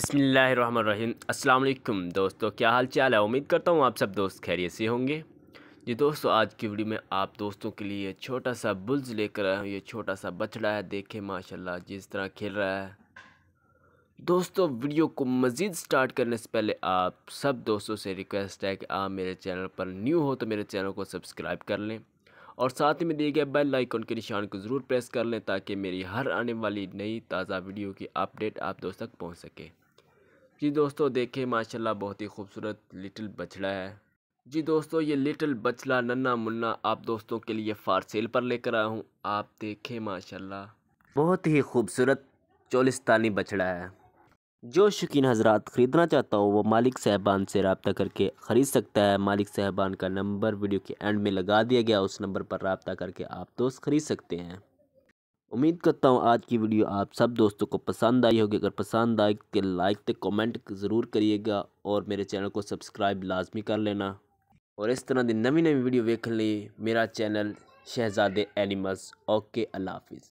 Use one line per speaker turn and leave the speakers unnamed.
बिसमीम् अल्लाम दोस्तों क्या हाल चाल है उम्मीद करता हूँ आप सब दोस्त खैरियत से होंगे जी दोस्तों आज की वीडियो में आप दोस्तों के लिए छोटा सा बुल्ज लेकर आया हूँ ये छोटा सा बछड़ा है देखें माशाल्लाह जिस तरह खेल रहा है दोस्तों वीडियो को मज़ीद स्टार्ट करने से पहले आप सब दोस्तों से रिक्वेस्ट है कि आप मेरे चैनल पर न्यू हो तो मेरे चैनल को सब्सक्राइब कर लें और साथ में दिए गए बेल आइकन के निशान को ज़रूर प्रेस कर लें ताकि मेरी हर आने वाली नई ताज़ा वीडियो की अपडेट आप दोस्त तक पहुंच सके जी दोस्तों देखें माशाल्लाह बहुत ही खूबसूरत लिटिल बछड़ा है जी दोस्तों ये लिटिल बछड़ा नन्ना मुन्ना आप दोस्तों के लिए फार सेल पर लेकर आया हूँ आप देखें माशाल्लाह बहुत ही खूबसूरत चोलिस्तानी बछड़ा है जो शौकीन हजरात ख़रीदना चाहता हो वो मालिक साहबान से रबता करके ख़रीद सकता है मालिक साहबान का नंबर वीडियो के एंड में लगा दिया गया उस नंबर पर रबता करके आप दोस्त ख़रीद सकते हैं उम्मीद करता हूँ आज की वीडियो आप सब दोस्तों को पसंद आई होगी अगर पसंद आए तो लाइक तो कमेंट ज़रूर करिएगा और मेरे चैनल को सब्सक्राइब लाजमी कर लेना और इस तरह की नवी नवी वीडियो देखने लिए मेरा चैनल शहजादे एनिमल्स ओके अल्लाह हाफिज़